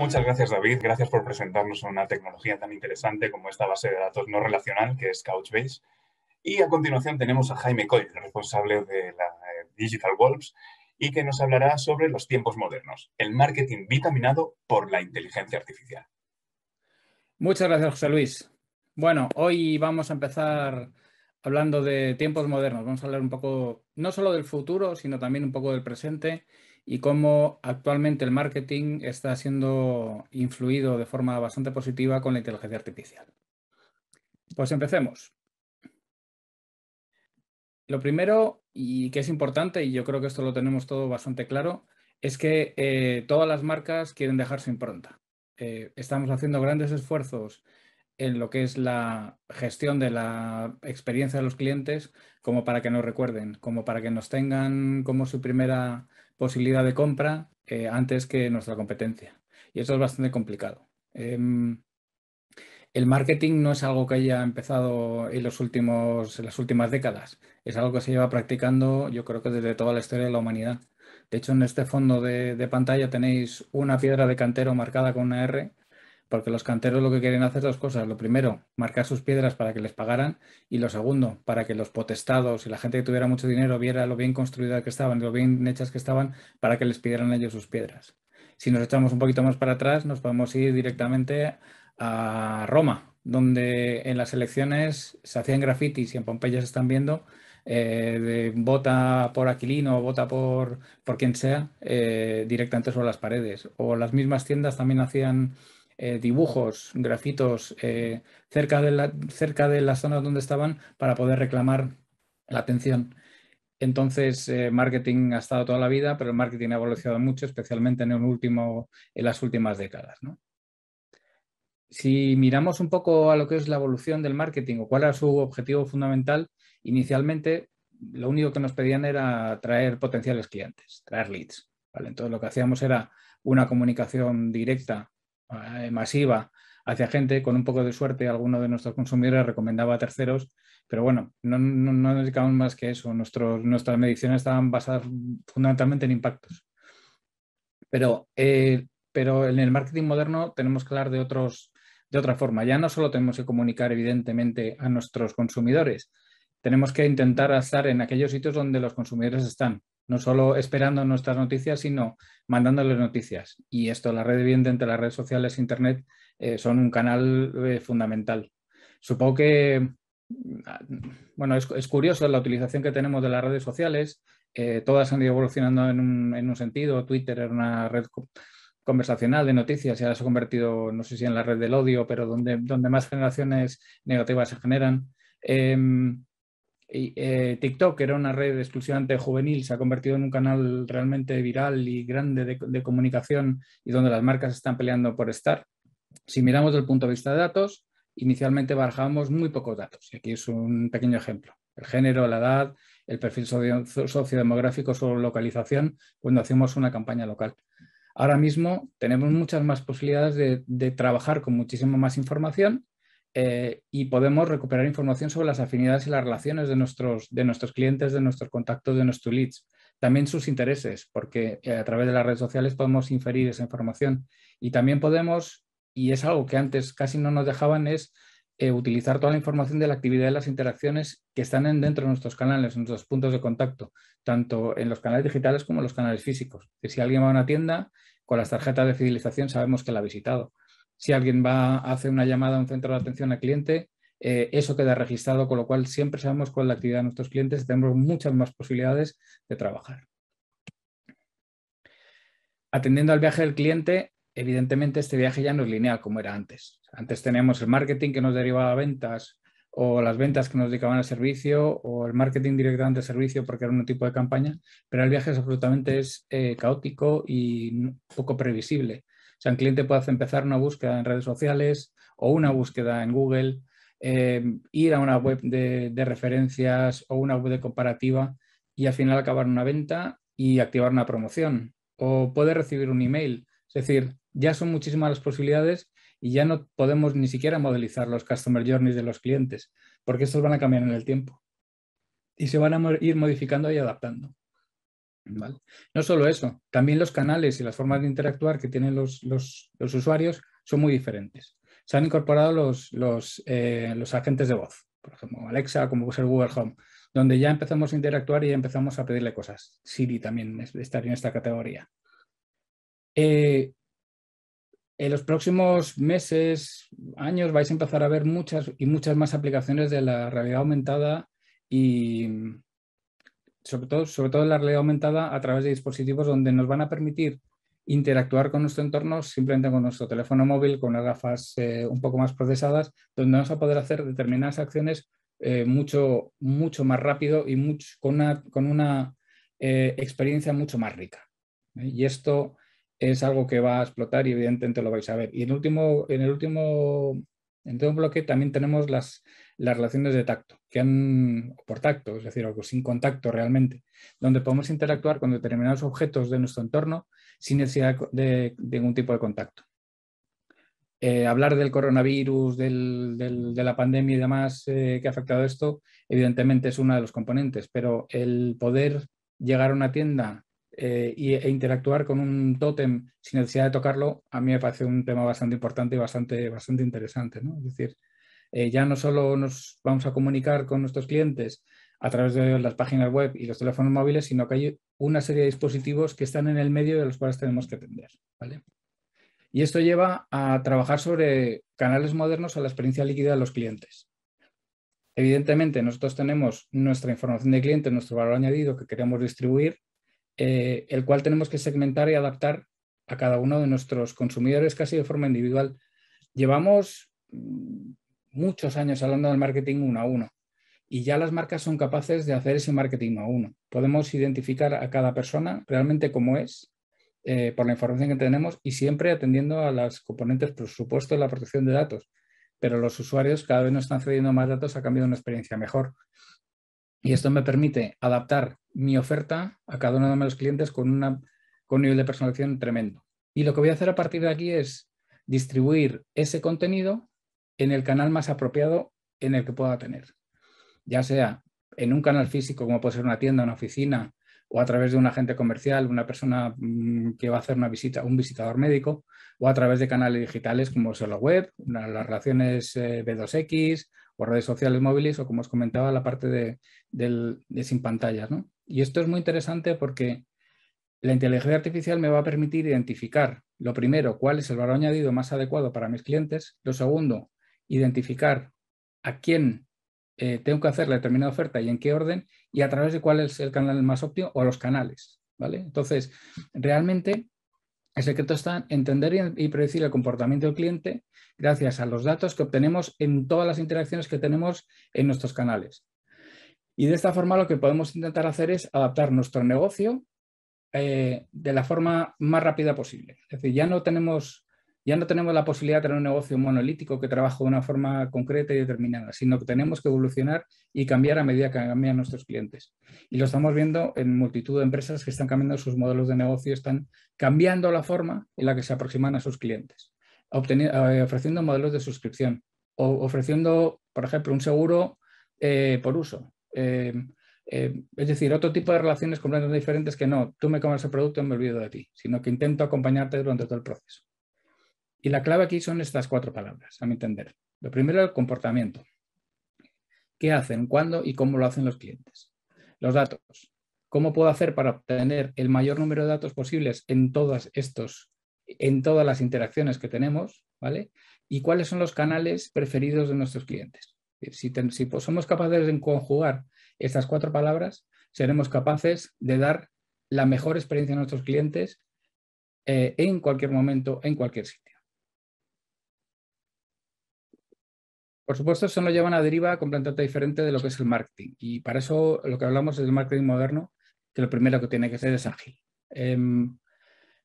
Muchas gracias, David. Gracias por presentarnos una tecnología tan interesante como esta base de datos no relacional que es Couchbase. Y a continuación tenemos a Jaime Coy, responsable de la eh, Digital Wolves, y que nos hablará sobre los tiempos modernos, el marketing vitaminado por la inteligencia artificial. Muchas gracias, José Luis. Bueno, hoy vamos a empezar hablando de tiempos modernos. Vamos a hablar un poco, no solo del futuro, sino también un poco del presente y cómo actualmente el marketing está siendo influido de forma bastante positiva con la inteligencia artificial. Pues empecemos. Lo primero, y que es importante, y yo creo que esto lo tenemos todo bastante claro, es que eh, todas las marcas quieren dejarse impronta. Eh, estamos haciendo grandes esfuerzos en lo que es la gestión de la experiencia de los clientes, como para que nos recuerden, como para que nos tengan como su primera posibilidad de compra eh, antes que nuestra competencia. Y eso es bastante complicado. Em, el marketing no es algo que haya empezado en, los últimos, en las últimas décadas, es algo que se lleva practicando yo creo que desde toda la historia de la humanidad. De hecho, en este fondo de pantalla tenéis una piedra de cantero marcada con una R porque los canteros lo que querían hacer es dos cosas. Lo primero, marcar sus piedras para que les pagaran y lo segundo, para que los potestados y la gente que tuviera mucho dinero viera lo bien construidas que estaban lo bien hechas que estaban para que les pidieran ellos sus piedras. Si nos echamos un poquito más para atrás, nos podemos ir directamente a Roma, donde en las elecciones se hacían grafitis y en Pompeya se están viendo eh, vota por Aquilino, vota por, por quien sea, eh, directamente sobre las paredes. O las mismas tiendas también hacían eh, dibujos, grafitos eh, cerca, de la, cerca de las zonas donde estaban para poder reclamar la atención. Entonces, eh, marketing ha estado toda la vida, pero el marketing ha evolucionado mucho, especialmente en, en las últimas décadas. Si miramos un poco a lo que es la evolución del marketing o cuál era su objetivo fundamental, inicialmente lo único que nos pedían era traer potenciales clientes, traer leads. Entonces, lo que hacíamos era una comunicación directa eh, masiva hacia gente, con un poco de suerte alguno de nuestros consumidores recomendaba a terceros, pero bueno, no, no, dedicamos más que eso, nuestras mediciones estaban basadas fundamentalmente en impactos. Pero, eh, pero en el marketing moderno tenemos que hablar de, otros, de otra forma, ya no solo tenemos que comunicar evidentemente a nuestros consumidores, tenemos que intentar estar en aquellos sitios donde los consumidores están, no solo esperando nuestras noticias, sino mandándoles noticias. Y esto, la red de entre las redes sociales e Internet eh, son un canal eh, fundamental. Supongo que, mm, bueno, es, es, curioso la utilización que tenemos de las redes sociales. Eh, todas han ido evolucionando en un, sentido. Twitter era una red conversacional de noticias y ahora se ha convertido, no sé si en la red del odio, pero donde, donde más generaciones negativas se generan. Em, eh, TikTok, era una red exclusivamente juvenil, se ha convertido en un canal realmente viral y grande de, comunicación y donde las marcas están peleando por estar. Si miramos desde el punto de vista de datos, inicialmente barajábamos muy pocos datos. Y aquí es un pequeño ejemplo. El género, la edad, el perfil sociodemográfico, su localización, cuando hacemos una campaña local. Ahora mismo tenemos muchas más posibilidades de, de trabajar con muchísima más información eh, y podemos recuperar información sobre las afinidades y las relaciones de nuestros, de nuestros clientes, de nuestros contactos, de nuestros leads. También sus intereses, porque eh, a través de las redes sociales podemos inferir esa información. Y también podemos, y es algo que antes casi no nos dejaban, es eh, utilizar toda la información de la actividad de las interacciones que están dentro de nuestros canales, nuestros puntos de contacto, tanto en los canales digitales como en los canales físicos. si alguien va a una tienda, con las tarjetas de fidelización sabemos que la ha visitado si alguien va a hacer una llamada a un centro de atención al cliente, eh, eso queda registrado, con lo cual siempre sabemos cuál es la actividad de nuestros clientes, y tenemos muchas más posibilidades de trabajar. Atendiendo al viaje del cliente, evidentemente este viaje ya no es lineal como era antes. Antes teníamos el marketing que nos derivaba a ventas o las ventas que nos dedicaban al servicio o el marketing directamente al servicio porque era un tipo de campaña, pero el viaje absolutamente es absolutamente eh, caótico y poco previsible sea, un cliente puede empezar una búsqueda en redes sociales o una búsqueda en Google, eh, ir a una web de, de, referencias o una web de comparativa y al final acabar una venta y activar una promoción o puede recibir un email. Es decir, ya son muchísimas las posibilidades y ya no podemos ni siquiera modelizar los customer journeys de los clientes porque estos van a cambiar en el tiempo y se van a ir modificando y adaptando. No solo eso, también los canales y las formas de interactuar que tienen los, usuarios son muy diferentes. Se han incorporado los, eh, los, agentes de voz, por ejemplo, Alexa, como puede ser Google Home, donde ya empezamos a interactuar y ya empezamos a pedirle cosas. Siri también estaría en esta categoría. Eh, en los próximos meses, años, vais a empezar a ver muchas y muchas más aplicaciones de la realidad aumentada y, sobre todo, sobre todo la realidad aumentada a través de dispositivos donde nos van a permitir interactuar con nuestro entorno simplemente con nuestro teléfono móvil, con las gafas eh, un poco más procesadas, donde vamos a poder hacer determinadas acciones eh, mucho, mucho más rápido y con una, con una eh, experiencia mucho más rica. Y esto es algo que va a explotar y evidentemente lo vais a ver. Y en, último, en el último en todo un bloque también tenemos las, relaciones de tacto, que han, por tacto, es decir, algo sin contacto realmente, donde podemos interactuar con determinados objetos de nuestro entorno sin necesidad de, ningún tipo de contacto. Eh, hablar del coronavirus, de la pandemia y demás eh, que ha afectado esto, evidentemente es uno de los componentes, pero el poder llegar a una tienda eh, e interactuar con un tótem sin necesidad de tocarlo, a mí me parece un tema bastante importante y bastante, bastante interesante. ¿no? Es decir, eh, ya no solo nos vamos a comunicar con nuestros clientes a través de las páginas web y los teléfonos móviles, sino que hay una serie de dispositivos que están en el medio de los cuales tenemos que atender. ¿vale? Y esto lleva a trabajar sobre canales modernos a la experiencia líquida de los clientes. Evidentemente, nosotros tenemos nuestra información de cliente, nuestro valor añadido que queremos distribuir, eh, el cual tenemos que segmentar y adaptar a cada uno de nuestros consumidores casi de forma individual. Llevamos mm, muchos años hablando del marketing uno a uno y ya las marcas son capaces de hacer ese marketing uno a uno. Podemos identificar a cada persona realmente cómo es eh, por la información que tenemos y siempre atendiendo a las componentes, por supuesto, de la protección de datos. Pero los usuarios cada vez nos están cediendo más datos a cambio de una experiencia mejor. Y esto me permite adaptar mi oferta a cada uno de mis clientes con, una, con un nivel de personalización tremendo. Y lo que voy a hacer a partir de aquí es distribuir ese contenido en el canal más apropiado en el que pueda tener. Ya sea en un canal físico, como puede ser una tienda, una oficina, o a través de un agente comercial, una persona mm, que va a hacer una visita, un visitador médico, o a través de canales digitales como solo la web, las relaciones eh, B2X o redes sociales móviles, o como os comentaba, la parte de, de sin pantallas. Y esto es muy interesante porque la inteligencia artificial me va a permitir identificar, lo primero, cuál es el valor añadido más adecuado para mis clientes. Lo segundo, identificar a quién eh, tengo que hacer la determinada oferta y en qué orden y a través de cuál es el canal más óptimo o los canales. ¿vale? Entonces, realmente el secreto está en entender y, predecir el comportamiento del cliente gracias a los datos que obtenemos en todas las interacciones que tenemos en nuestros canales. Y de esta forma lo que podemos intentar hacer es adaptar nuestro negocio eh, de la forma más rápida posible. Es decir, ya no tenemos ya no tenemos la posibilidad de tener un negocio monolítico que trabaja de una forma concreta y determinada, sino que tenemos que evolucionar y cambiar a medida que cambian nuestros clientes. Y lo estamos viendo en multitud de empresas que están cambiando sus modelos de negocio, están cambiando la forma en la que se aproximan a sus clientes, eh, ofreciendo modelos de suscripción o ofreciendo, por ejemplo, un seguro eh, por uso, eh, eh, es decir, otro tipo de relaciones completamente diferentes que no, tú me comes el producto y me olvido de ti, sino que intento acompañarte durante todo el proceso. Y la clave aquí son estas cuatro palabras, a mi entender. Lo primero, es el comportamiento. ¿Qué hacen, cuándo y cómo lo hacen los clientes? Los datos. ¿Cómo puedo hacer para obtener el mayor número de datos posibles en todas estos, en todas las interacciones que tenemos, ¿vale? Y cuáles son los canales preferidos de nuestros clientes. Si, somos capaces de conjugar estas cuatro palabras, seremos capaces de dar la mejor experiencia a nuestros clientes eh, en cualquier momento, en cualquier sitio. Por supuesto, eso nos lleva a una deriva completamente diferente de lo que es el marketing. Y para eso lo que hablamos es del marketing moderno, que lo primero que tiene que ser es ágil. Em,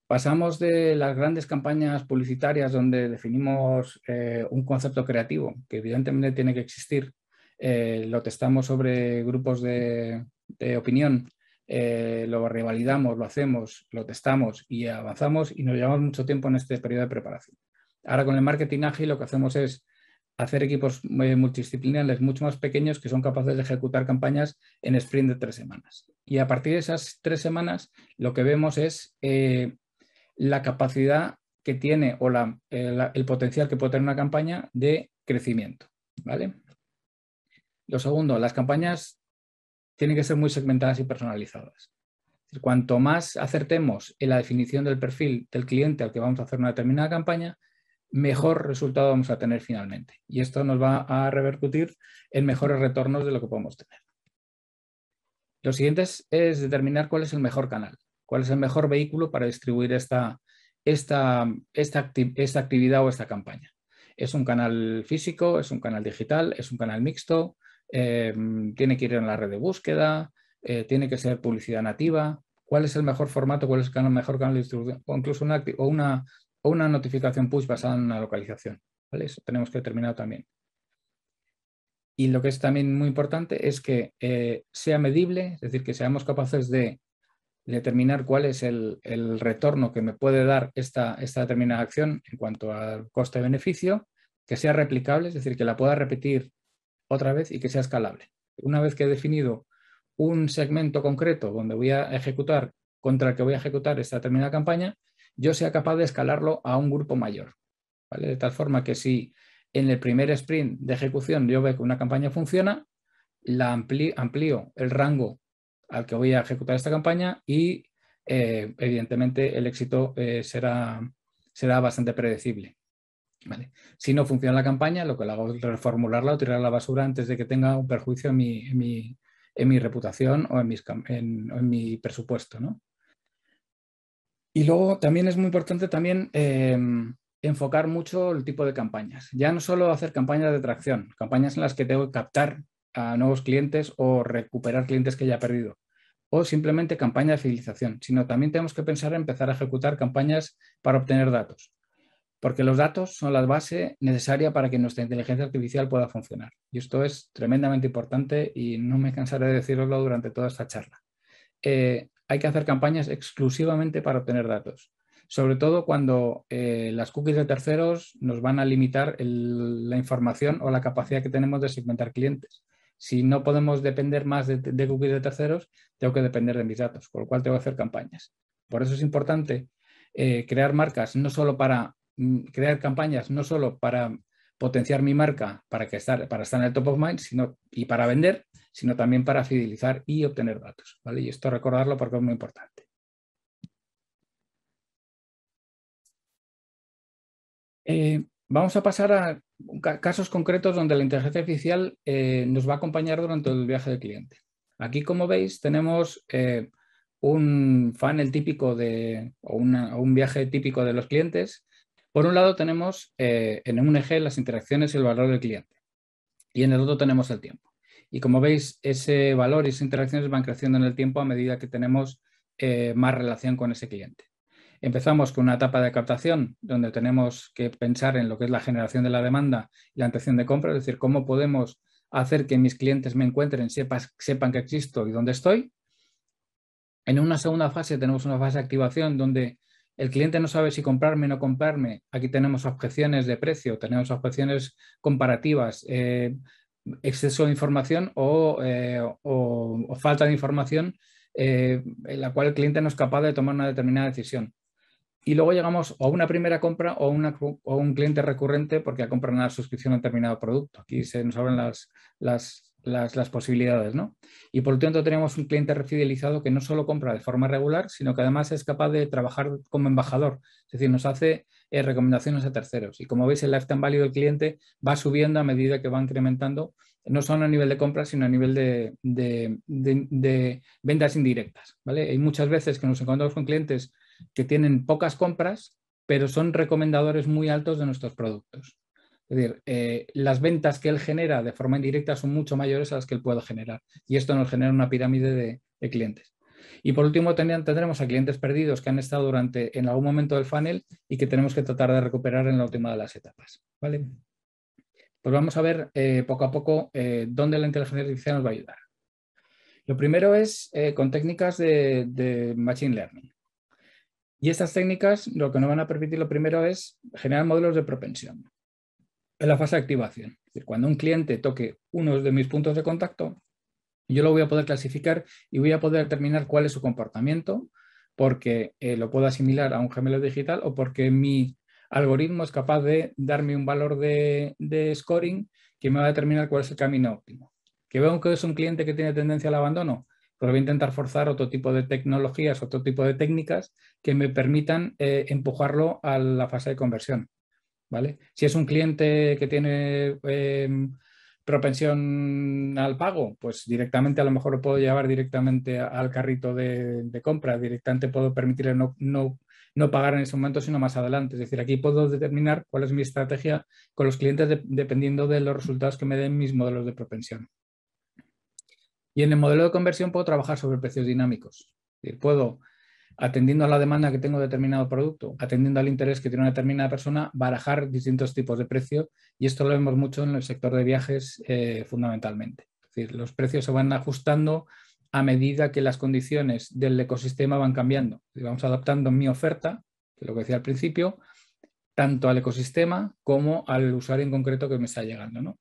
Pasamos de las grandes campañas publicitarias donde definimos eh, un concepto creativo, que evidentemente tiene que existir. Eh, lo testamos sobre grupos de, opinión, eh, lo revalidamos, lo hacemos, lo testamos y avanzamos y nos llevamos mucho tiempo en este periodo de preparación. Ahora con el marketing ágil lo que hacemos es hacer equipos multidisciplinares mucho más pequeños que son capaces de ejecutar campañas en sprint de tres semanas. Y a partir de esas tres semanas, lo que vemos es la capacidad que tiene o eh, el, potencial que puede tener una campaña de crecimiento. ¿vale? Lo segundo, las campañas tienen que ser muy segmentadas y personalizadas. Cuanto más acertemos en la definición del perfil del cliente al que vamos a hacer una determinada campaña, mejor resultado vamos a tener finalmente. Y esto nos va a repercutir en mejores retornos de lo que podemos tener. Lo siguiente es determinar cuál es el mejor canal cuál es el mejor vehículo para distribuir esta, esta, esta, esta actividad o esta campaña. Es un canal físico, es un canal digital, es un canal mixto, em, tiene que ir en la red de búsqueda, eh, tiene que ser publicidad nativa, cuál es el mejor formato, cuál es el mejor canal de distribución, o incluso una, o una, notificación push basada en una localización. ¿vale? Eso tenemos que determinar también. Y lo que es también muy importante es que eh, sea medible, es decir, que seamos capaces de determinar cuál es el, retorno que me puede dar esta, esta determinada acción en cuanto al coste-beneficio, que sea replicable, es decir, que la pueda repetir otra vez y que sea escalable. Una vez que he definido un segmento concreto donde voy a ejecutar, contra el que voy a ejecutar esta determinada campaña, yo sea capaz de escalarlo a un grupo mayor. ¿vale? De tal forma que si en el primer sprint de ejecución yo veo que una campaña funciona, la amplío el rango al que voy a ejecutar esta campaña y eh, evidentemente el éxito eh, será, será bastante predecible. Si no funciona la campaña, lo que hago es reformularla o tirar la basura antes de que tenga un perjuicio en mi, mi, reputación o en, mi presupuesto. Y luego también es muy importante también eh, enfocar mucho el tipo de campañas. Ya no solo hacer campañas de tracción, campañas en las que tengo que captar a nuevos clientes o recuperar clientes que haya perdido, o simplemente campaña de fidelización, sino también tenemos que pensar en empezar a ejecutar campañas para obtener datos, porque los datos son la base necesaria para que nuestra inteligencia artificial pueda funcionar. Y esto es tremendamente importante y no me cansaré de decirlo durante toda esta charla. Eh, hay que hacer campañas exclusivamente para obtener datos sobre todo cuando eh, las cookies de terceros nos van a limitar la información o la capacidad que tenemos de segmentar clientes si no podemos depender más de, Google cookies de terceros, tengo que depender de mis datos, con lo cual tengo que hacer campañas. Por eso es importante eh, crear marcas, no solo para mm, crear campañas, no solo para potenciar mi marca para, que estar, para estar en el top of mind sino, y para vender, sino también para fidelizar y obtener datos. ¿vale? Y esto recordarlo porque es muy importante. Eh, Vamos a pasar a casos concretos donde la inteligencia artificial eh, nos va a acompañar durante el viaje del cliente. Aquí, como veis, tenemos eh, un funnel típico de, o, un viaje típico de los clientes. Por un lado tenemos eh, en un eje las interacciones y el valor del cliente y en el otro tenemos el tiempo. Y como veis, ese valor y esas interacciones van creciendo en el tiempo a medida que tenemos más relación con ese cliente. Empezamos con una etapa de captación donde tenemos que pensar en lo que es la generación de la demanda y la atención de compra, es decir, cómo podemos hacer que mis clientes me encuentren, sepan que existo y dónde estoy. En una segunda fase tenemos una fase de activación donde el cliente no sabe si comprarme o no comprarme. Aquí tenemos objeciones de precio, tenemos objeciones comparativas, eh, exceso de información o, eh, falta de información eh, en la cual el cliente no es capaz de tomar una determinada decisión y luego llegamos a una primera compra o a, un cliente recurrente porque ha comprado una suscripción a un determinado producto. Aquí se nos abren las, posibilidades, ¿no? Y por lo tanto tenemos un cliente refidelizado que no solo compra de forma regular, sino que además es capaz de trabajar como embajador, es decir, nos hace eh, recomendaciones a terceros. Y como veis, el lifetime value del cliente va subiendo a medida que va incrementando, no solo a nivel de compra, sino a nivel de, de ventas indirectas, ¿vale? Hay muchas veces que nos encontramos con clientes que tienen pocas compras, pero son recomendadores muy altos de nuestros productos. Es decir, eh, las ventas que él genera de forma indirecta son mucho mayores a las que él puede generar. Y esto nos genera una pirámide de, clientes. Y por último, tendremos a clientes perdidos que han estado durante en algún momento del funnel y que tenemos que tratar de recuperar en la última de las etapas. ¿vale? Pues vamos a ver eh, poco a poco eh, dónde la inteligencia artificial nos va a ayudar. Lo primero es con técnicas de, Machine Learning. Y estas técnicas lo que nos van a permitir lo primero es generar modelos de propensión. En la fase de activación, es decir, cuando un cliente toque uno de mis puntos de contacto, yo lo voy a poder clasificar y voy a poder determinar cuál es su comportamiento, porque eh, lo puedo asimilar a un gemelo digital o porque mi algoritmo es capaz de darme un valor de, de scoring que me va a determinar cuál es el camino óptimo. Que veo que es un cliente que tiene tendencia al abandono, pues voy a intentar forzar otro tipo de tecnologías, otro tipo de técnicas que me permitan eh, empujarlo a la fase de conversión. ¿vale? Si es un cliente que tiene em, propensión al pago, pues directamente a lo mejor lo puedo llevar directamente al carrito de, compra, directamente puedo permitirle no, pagar en ese momento, sino más adelante. Es decir, aquí puedo determinar cuál es mi estrategia con los clientes dependiendo de los resultados que me den mis modelos de propensión. Y en el modelo de conversión puedo trabajar sobre precios dinámicos. puedo, atendiendo a la demanda que tengo de determinado producto, atendiendo al interés que tiene una determinada persona, barajar distintos tipos de precios. Y esto lo vemos mucho en el sector de viajes eh, fundamentalmente. decir, los precios se van ajustando a medida que las condiciones del ecosistema van cambiando. Vamos adaptando mi oferta, que es lo que decía al principio, tanto al ecosistema como al usuario en concreto que me está llegando. ¿no?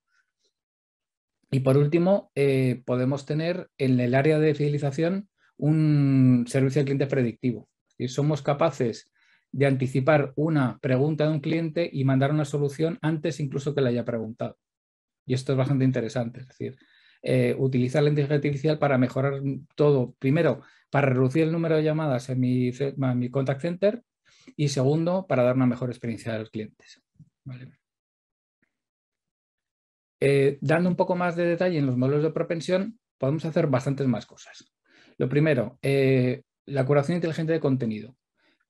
Y por último, eh, podemos tener en el área de fidelización un servicio al cliente predictivo. Y somos capaces de anticipar una pregunta de un cliente y mandar una solución antes incluso que la haya preguntado. Y esto es bastante interesante, es decir, eh, utilizar la inteligencia artificial para mejorar todo. Primero, para reducir el número de llamadas en mi, contact center y segundo, para dar una mejor experiencia a los clientes. Eh, dando un poco más de detalle en los modelos de propensión, podemos hacer bastantes más cosas. Lo primero, eh, la curación inteligente de contenido.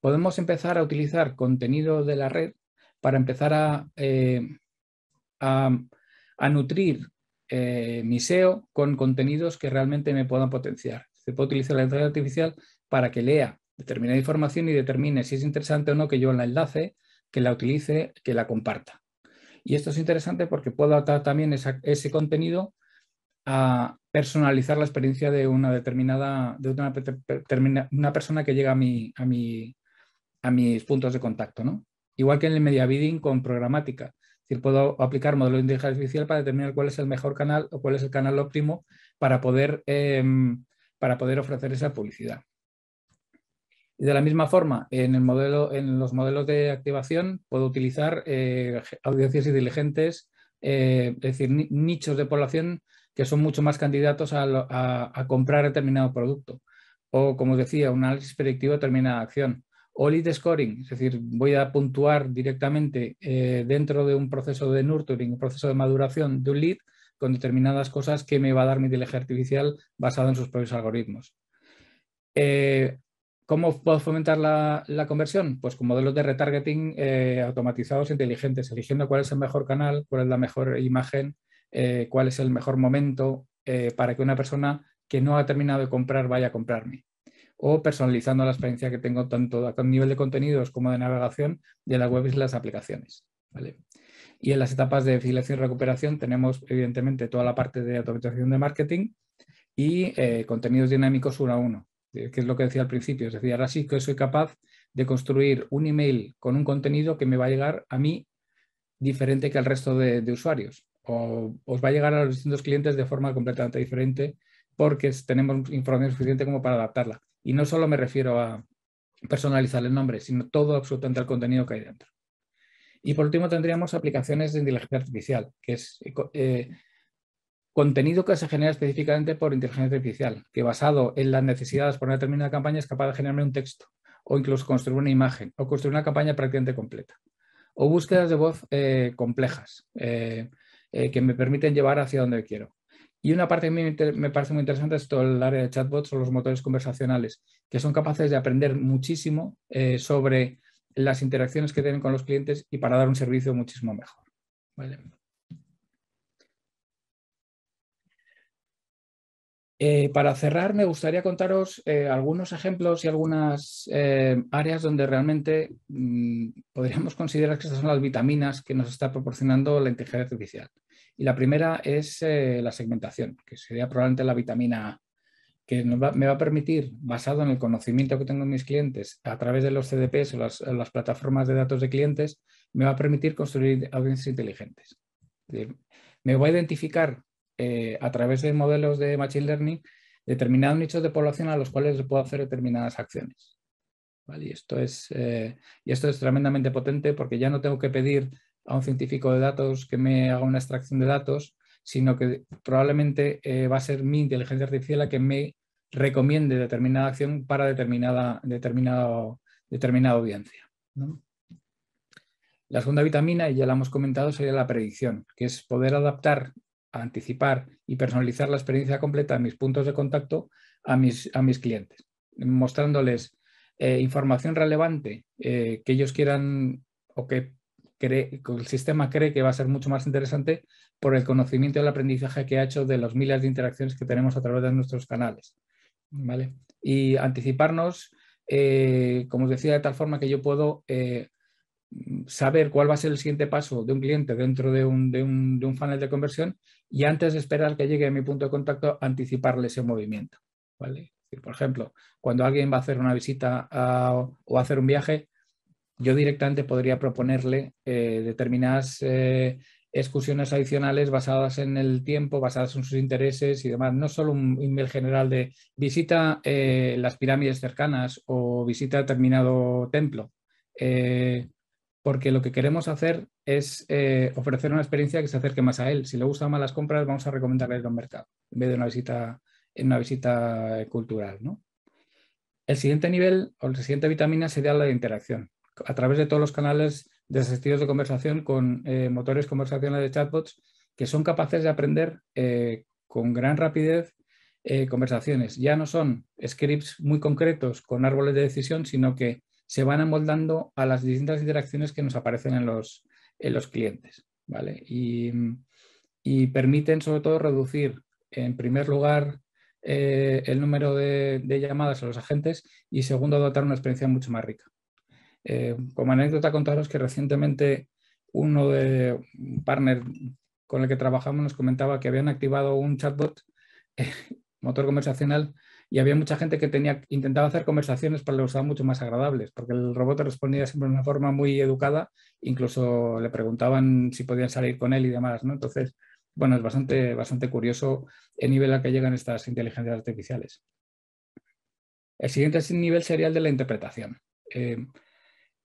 Podemos empezar a utilizar contenido de la red para empezar a, eh, a nutrir mi SEO con contenidos que realmente me puedan potenciar. Se puede utilizar la inteligencia artificial para que lea determinada información y determine si es interesante o no que yo la enlace, que la utilice, que la comparta. Y esto es interesante porque puedo adaptar también ese contenido a personalizar la experiencia de una determinada, de una, una persona que llega a, mi, a, a mis puntos de contacto, Igual que en el media bidding con programática. Es decir, puedo aplicar modelo de inteligencia artificial para determinar cuál es el mejor canal o cuál es el canal óptimo para poder, em, para poder ofrecer esa publicidad de la misma forma, en, el modelo, en los modelos de activación puedo utilizar eh, audiencias inteligentes, eh, es decir, nichos de población que son mucho más candidatos a, comprar determinado producto. O, como decía, un análisis predictivo de determinada acción. O lead scoring, es decir, voy a puntuar directamente eh, dentro de un proceso de nurturing, un proceso de maduración de un lead con determinadas cosas que me va a dar mi inteligencia artificial basado en sus propios algoritmos. ¿Cómo puedo fomentar la, conversión? Pues con modelos de retargeting eh, automatizados automatizados e inteligentes, eligiendo cuál es el mejor canal, cuál es la mejor imagen, eh, cuál es el mejor momento eh, para que una persona que no ha terminado de comprar vaya a comprarme. O personalizando la experiencia que tengo tanto a nivel de contenidos como de navegación de la web y las aplicaciones. ¿vale? Y en las etapas de filiación y recuperación tenemos evidentemente toda la parte de automatización de marketing y contenidos dinámicos uno a uno eh, que es lo que decía al principio, es decir, ahora sí que soy capaz de construir un email con un contenido que me va a llegar a mí diferente que al resto de, usuarios o os va a llegar a los distintos clientes de forma completamente diferente porque tenemos información suficiente como para adaptarla. Y no solo me refiero a personalizar el nombre, sino todo absolutamente el contenido que hay dentro. Y por último tendríamos aplicaciones de inteligencia artificial, que es eh, Contenido que se genera específicamente por inteligencia artificial, que basado en las necesidades por una determinada campaña es capaz de generarme un texto, o incluso construir una imagen, o construir una campaña prácticamente completa. O búsquedas de voz eh, complejas, eh, eh, que me permiten llevar hacia donde quiero. Y una parte que me, me parece muy interesante es todo el área de chatbots o los motores conversacionales, que son capaces de aprender muchísimo sobre las interacciones que tienen con los clientes y para dar un servicio muchísimo mejor. Vale. Eh, para cerrar, me gustaría contaros eh, algunos ejemplos y algunas eh, áreas donde realmente mm, podríamos considerar que estas son las vitaminas que nos está proporcionando la inteligencia artificial. Y la primera es la segmentación, que sería probablemente la vitamina A, que me va a permitir, basado en el conocimiento que tengo en mis clientes a través de los CDPs o las, o las plataformas de datos de clientes, me va a permitir construir audiencias inteligentes. Me va a identificar eh, a través de modelos de Machine Learning determinados nichos de población a los cuales puedo hacer determinadas acciones. Y, esto es, eh, y esto es tremendamente potente porque ya no tengo que pedir a un científico de datos que me haga una extracción de datos, sino que probablemente eh, va a ser mi inteligencia artificial la que me recomiende determinada acción para determinada, determinada audiencia. La segunda vitamina, y ya la hemos comentado, sería la predicción, que es poder adaptar anticipar y personalizar la experiencia completa en mis puntos de contacto a mis, a mis clientes, mostrándoles eh, información relevante eh, que ellos quieran o que, el sistema cree que va a ser mucho más interesante por el conocimiento y el aprendizaje que ha hecho de las miles de interacciones que tenemos a través de nuestros canales. ¿vale? Y anticiparnos, eh, como os decía, de tal forma que yo puedo saber cuál va a ser el siguiente paso de un cliente dentro de un, de de funnel de conversión y antes de esperar que llegue a mi punto de contacto, anticiparle ese movimiento. ¿vale? Por ejemplo, cuando alguien va a hacer una visita o a hacer un viaje, yo directamente podría proponerle eh, determinadas eh, excursiones adicionales basadas en el tiempo, basadas en sus intereses y demás. No solo un email general de visita eh, las pirámides cercanas o visita determinado templo porque lo que queremos hacer es eh, ofrecer una experiencia que se acerque más a él. Si le gustan más las compras, vamos a recomendarle ir a un mercado en vez de una visita, en una visita cultural. El siguiente nivel o la siguiente vitamina sería la de interacción. A través de todos los canales de estilos de conversación con eh, motores conversacionales de chatbots que son capaces de aprender eh, con gran rapidez conversaciones. Ya no son scripts muy concretos con árboles de decisión, sino que se van amoldando a las distintas interacciones que nos aparecen en los, clientes. ¿vale? Y, permiten sobre todo reducir, en primer lugar, eh, el número de, llamadas a los agentes y segundo, dotar una experiencia mucho más rica. Eh, como anécdota, contaros que recientemente uno de un partner con el que trabajamos nos comentaba que habían activado un chatbot motor conversacional y había mucha gente que tenía, intentaba hacer conversaciones para los mucho más agradables, porque el robot respondía siempre de una forma muy educada, incluso le preguntaban si podían salir con él y demás, ¿no? Entonces, bueno, es bastante, bastante curioso el nivel a que llegan estas inteligencias artificiales. El siguiente nivel sería el de la interpretación. Eh,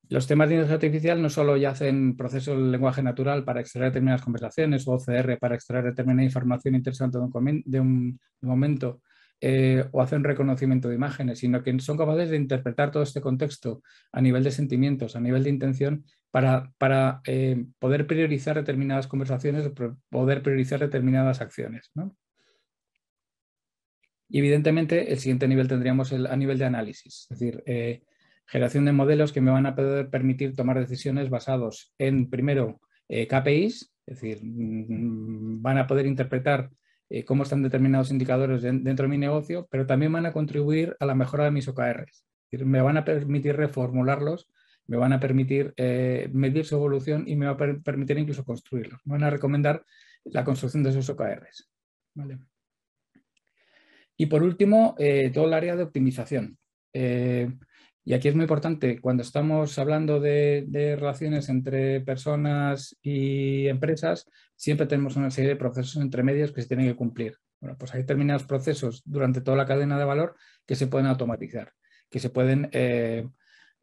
los temas de inteligencia artificial no solo ya hacen procesos de lenguaje natural para extraer determinadas conversaciones o OCR para extraer determinada información interesante de un momento, eh, o hacen reconocimiento de imágenes, sino que son capaces de interpretar todo este contexto a nivel de sentimientos, a nivel de intención, para, para eh, poder priorizar determinadas conversaciones, poder priorizar determinadas acciones. Y evidentemente el siguiente nivel tendríamos el, a nivel de análisis, es decir, eh, generación de modelos que me van a poder permitir tomar decisiones basados en, primero, KPIs, es decir, mm, mm, van a poder interpretar eh, cómo están determinados indicadores dentro de mi negocio, pero también van a contribuir a la mejora de mis OKRs. Me van a permitir reformularlos, me van a permitir eh, medir su evolución y me va a permitir incluso construirlos. Me van a recomendar la construcción de esos OKRs. Vale. Y por último, eh, todo el área de optimización. Eh, y aquí es muy importante, cuando estamos hablando de, relaciones entre personas y empresas, siempre tenemos una serie de procesos intermedios que se tienen que cumplir. Bueno, pues hay determinados procesos durante toda la cadena de valor que se pueden automatizar, que se pueden eh,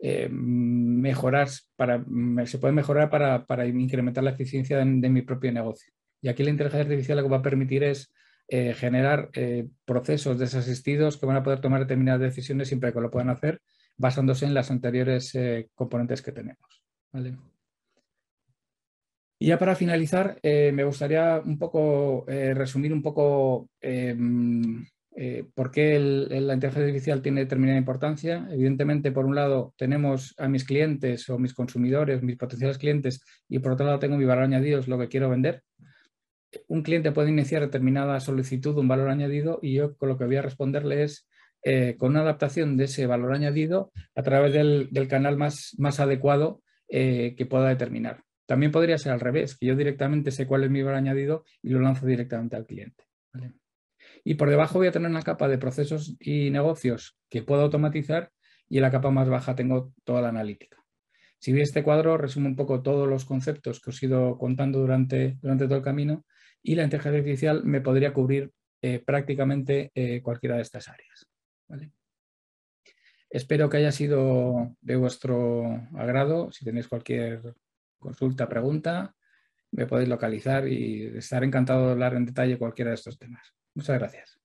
eh, mejorar, para, mm, se pueden mejorar para, incrementar la eficiencia de, mi propio negocio. Y aquí la inteligencia artificial lo que va a permitir es eh, generar procesos desasistidos que van a poder tomar determinadas decisiones siempre que lo puedan hacer basándose en las anteriores eh, componentes que tenemos. Y ya para finalizar, eh, me gustaría un poco eh, resumir un poco em, por qué la inteligencia artificial tiene determinada importancia. Evidentemente, por un lado, tenemos a mis clientes o mis consumidores, mis potenciales clientes, y por otro lado, tengo mi valor añadido, es lo que quiero vender un cliente puede iniciar determinada solicitud, un valor añadido, y yo con lo que voy a responderle es eh, con una adaptación de ese valor añadido a través del, canal más, adecuado eh, que pueda determinar. También podría ser al revés, que yo directamente sé cuál es mi valor añadido y lo lanzo directamente al cliente. Y por debajo voy a tener una capa de procesos y negocios que puedo automatizar y en la capa más baja tengo toda la analítica. Si vi este cuadro, resume un poco todos los conceptos que os he ido contando durante, durante todo el camino y la inteligencia artificial me podría cubrir eh, prácticamente cualquiera de estas áreas. Espero que haya sido de vuestro agrado. Si tenéis cualquier consulta, pregunta, me podéis localizar y estaré encantado de hablar en detalle cualquiera de estos temas. Muchas gracias.